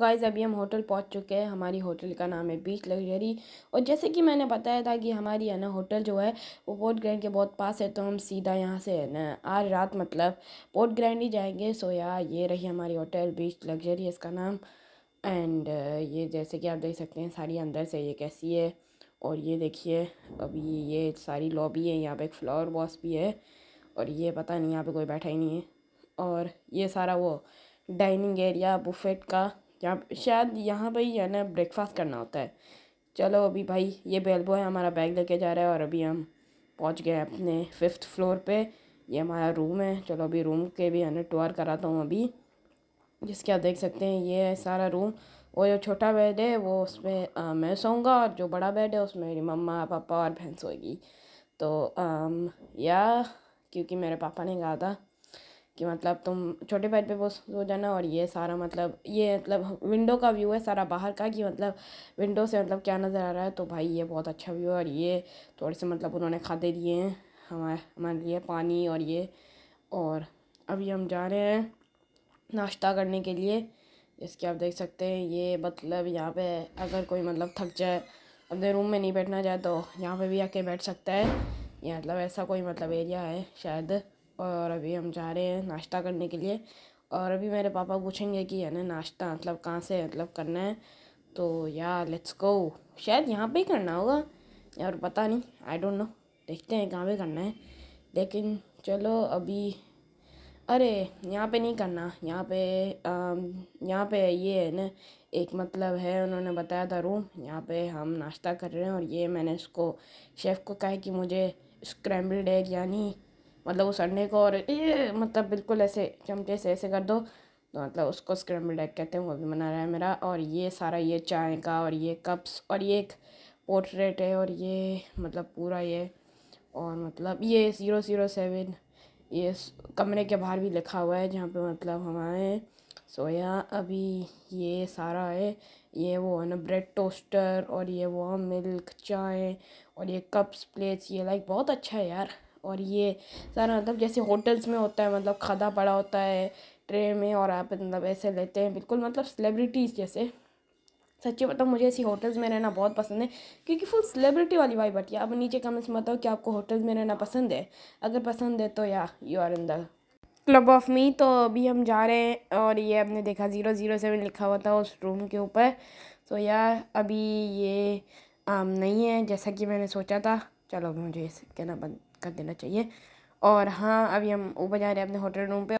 guys अभी हम hotel पहुंच चुके हैं हमारी होटल का नाम है बीच लग्जरी और जैसे कि मैंने बताया था कि हमारी है ना होटल जो है वो पोर्ट ग्रैंड के बहुत पास है तो हम सीधा यहाँ से है ना आज रात मतलब पोर्ट ग्रैंड ही जाएंगे सो यार ये रही हमारी होटल बीच लग्जरी इसका नाम एंड ये जैसे कि आप देख सकते हैं सारी अंदर से ये कैसी है और ये देखिए अभी ये सारी लॉबी है यहाँ पर एक फ्लावर बॉस भी है और ये पता नहीं यहाँ पर कोई बैठा ही नहीं है और ये सारा वो डाइनिंग एरिया बुफेट का जहाँ शायद यहाँ पर ही जो है ना ब्रेकफास्ट करना होता है चलो अभी भाई ये बेलबो है हमारा बैग लेके जा रहा है और अभी हम पहुँच गए अपने फिफ्थ फ्लोर पे ये हमारा रूम है चलो अभी रूम के भी है टूर कराता हूँ अभी जिसके आप देख सकते हैं ये है सारा रूम वो जो छोटा बेड है वो उसमें मैं सोऊंगा और जो बड़ा बेड है उसमें मेरी मम्मा पापा और बहन सोएगी तो आम, या क्योंकि मेरे पापा ने कहा था कि मतलब तुम छोटे बेड पे वो सो जाना और ये सारा मतलब ये मतलब विंडो का व्यू है सारा बाहर का कि मतलब विंडो से मतलब क्या नज़र आ रहा है तो भाई ये बहुत अच्छा व्यू है और ये थोड़े से मतलब उन्होंने खाते दिए हैं हमारे हमारे लिए पानी और ये और अभी हम जा रहे हैं नाश्ता करने के लिए जैसे आप देख सकते हैं ये मतलब यहाँ पे अगर कोई मतलब थक जाए अपने रूम में नहीं बैठना चाहे तो यहाँ पे भी आके बैठ सकता है ये मतलब ऐसा कोई मतलब एरिया है शायद और अभी हम जा रहे हैं नाश्ता करने के लिए और अभी मेरे पापा पूछेंगे कि है ना नाश्ता मतलब कहाँ से मतलब करना है तो या लेट्स गो शायद यहाँ पे ही करना होगा और पता नहीं आई डोंट नो देखते हैं कहाँ पे करना है लेकिन चलो अभी अरे यहाँ पे नहीं करना यहाँ पे यहाँ पे ये है ना एक मतलब है उन्होंने बताया था रूम यहाँ पे हम नाश्ता कर रहे हैं और ये मैंने इसको शेफ़ को कहा कि मुझे स्क्रैम्बल्ड एग यानी मतलब उस अंडे को और ये मतलब बिल्कुल ऐसे चमचे से ऐसे कर दो तो मतलब उसको स्क्रम्बल एग कहते हैं वो भी बना रहा है मेरा और ये सारा ये चाय का और ये कप्स और ये एक पोर्ट्रेट है और ये मतलब पूरा ये और मतलब ये ज़ीरो ज़ीरो सेवन ये कमरे के बाहर भी लिखा हुआ है जहाँ पे मतलब हमारे सोया अभी ये सारा है ये वो है ना ब्रेड टोस्टर और ये वो मिल्क चाय और ये कप्स प्लेट्स ये लाइक बहुत अच्छा है यार और ये सारा मतलब जैसे होटल्स में होता है मतलब खादा पड़ा होता है ट्रे में और आप मतलब ऐसे लेते हैं बिल्कुल मतलब सेलिब्रिटीज़ जैसे सच्ची बताओ मुझे ऐसी होटल्स में रहना बहुत पसंद है क्योंकि फुल सेलिब्रिटी वाली वाइब आती है अब नीचे कमेंट्स में बताओ कि आपको होटल्स में रहना पसंद है अगर पसंद है तो या you are in the club of me तो अभी हम जा रहे हैं और ये आपने देखा ज़ीरो ज़ीरो सेवन लिखा हुआ था उस रूम के ऊपर तो यार अभी ये आम नहीं है जैसा कि मैंने सोचा था चलो मुझे कहना बंद कर देना चाहिए और हाँ अभी हम ऊपर जा रहे हैं अपने होटल रूम पे